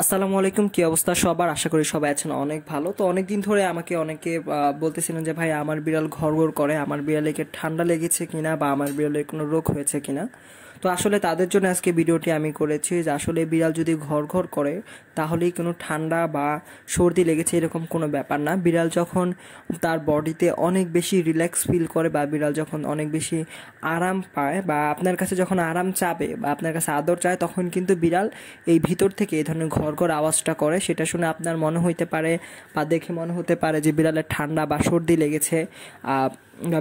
আসসালামু আলাইকুম কি অবস্থা সবার আশা করি সবাই আছেন অনেক ভালো তো অনেক দিন ধরে আমাকে অনেকে বলতেছিলেন যে ভাই আমার বিড়াল ঘর ঘর করে আমার বিড়ালে ঠান্ডা লেগেছে কিনা বা আমার বিড়ালের কোনো রোগ হয়েছে কিনা তো আসলে তাদের জন্য আজকে ভিডিওটি আমি করেছি যে আসলে বিড়াল যদি ঘর ঘর করে তাহলেই কোনো ঠান্ডা বা সর্দি লেগেছে এরকম কোনো ব্যাপার না বিড়াল যখন তার বডিতে অনেক বেশি রিল্যাক্স ফিল করে বা বিড়াল যখন অনেক বেশি আরাম পায় বা আপনার কাছে যখন আরাম চাবে বা আপনার কাছে আদর চায় তখন কিন্তু বিড়াল এই ভিতর থেকে এই ধরনের ঘর ঘর আওয়াজটা করে সেটা শুনে আপনার মনে হইতে পারে বা দেখে মনে হতে পারে যে বিড়ালের ঠান্ডা বা সর্দি লেগেছে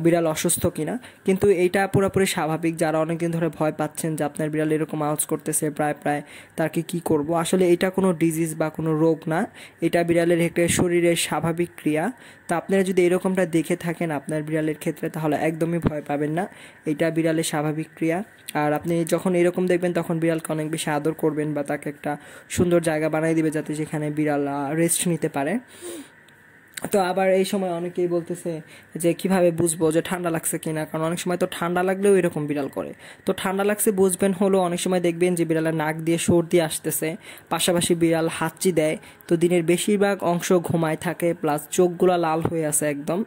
বিড়াল অসুস্থ কিনা কিন্তু এইটা পুরোপুরি স্বাভাবিক যারা অনেকদিন ধরে ভয় পাচ্ছেন যে আপনার বিড়াল এরকম আওয়াজ করতেছে প্রায় প্রায় তাকে কি করব আসলে এটা কোনো ডিজিজ বা কোনো রোগ না এটা বিড়ালের একটা শরীরের স্বাভাবিক ক্রিয়া তো আপনারা যদি এরকমটা দেখে থাকেন আপনার বিড়ালের ক্ষেত্রে তাহলে একদমই ভয় পাবেন না এটা বিড়ালের স্বাভাবিক ক্রিয়া আর আপনি যখন এরকম দেখবেন তখন বিড়ালকে অনেক বেশি আদর করবেন বা তাকে একটা সুন্দর জায়গা বানিয়ে দিবে যাতে সেখানে বিড়াল রেস্ট নিতে পারে তো আবার এই সময় অনেকেই বলতেছে যে কিভাবে বুঝবো যে ঠান্ডা লাগছে কিনা কারণ অনেক সময় তো ঠান্ডা লাগলেও এরকম বিড়াল করে তো ঠান্ডা লাগছে বুঝবেন হলো অনেক সময় দেখবেন যে বিড়ালের নাক দিয়ে সর্দি আসতেছে পাশাপাশি বিড়াল হাঁচি দেয় তো দিনের বেশিরভাগ অংশ ঘুমায় থাকে প্লাস চোখগুলো লাল হয়ে আছে একদম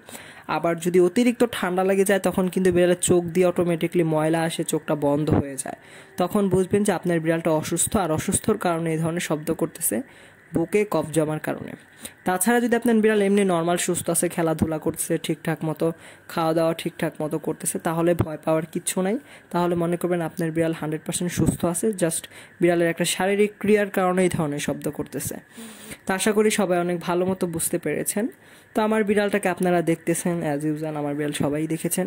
আবার যদি অতিরিক্ত ঠান্ডা লেগে যায় তখন কিন্তু বিড়ালের চোখ দিয়ে অটোমেটিকলি ময়লা আসে চোখটা বন্ধ হয়ে যায় তখন বুঝবেন যে আপনার বিড়ালটা অসুস্থ আর অসুস্থর কারণে এই ধরনের শব্দ করতেছে বুকে কফ জমার কারণে তাছাড়া যদি আপনার বিড়াল এমনি নর্মাল সুস্থ আছে খেলাধুলা করছে ঠিকঠাক মতো খাওয়া দাওয়া ঠিকঠাক মতো করতেছে তাহলে ভয় পাওয়ার কিচ্ছু নাই তাহলে মনে করবেন আপনার বিড়াল হান্ড্রেড পার্সেন্ট সুস্থ আছে জাস্ট বিড়ালের একটা শারীরিক ক্রিয়ার কারণে এই ধরনের শব্দ করতেছে তা আশা করি সবাই অনেক ভালো মতো বুঝতে পেরেছেন তো আমার বিড়ালটাকে আপনারা দেখতেছেন অ্যাজ ইউজান আমার বিড়াল সবাই দেখেছেন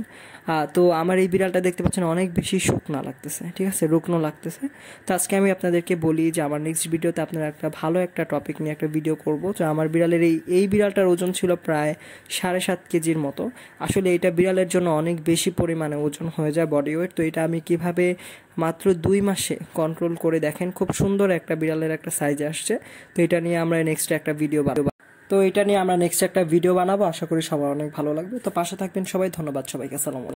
তো আমার এই বিড়ালটা দেখতে পাচ্ছেন অনেক বেশি শুকনা লাগতেছে ঠিক আছে রুগ্ন লাগতেছে তো আজকে আমি আপনাদেরকে বলি যে আমার নেক্সট ভিডিওতে আপনারা একটা ভালো একটা টপিক নিয়ে একটা ভিডিও করব তো আমার বিড়ালের এই এই বিড়ালটার ওজন ছিল প্রায় সাড়ে সাত কেজির মতো আসলে এটা বিড়ালের জন্য অনেক বেশি পরিমাণে ওজন হয়ে যায় বডি ওয়েট তো এটা আমি কিভাবে মাত্র দুই মাসে কন্ট্রোল করে দেখেন খুব সুন্দর একটা বিড়ালের একটা সাইজ আসছে তো এটা নিয়ে আমরা নেক্সট একটা ভিডিও বানাবো তো এটা নিয়ে আমরা নেক্সট একটা ভিডিও বানাবো আশা করি সবার অনেক ভালো লাগবে তো পাশে থাকবেন সবাই ধন্যবাদ সবাইকে সালাম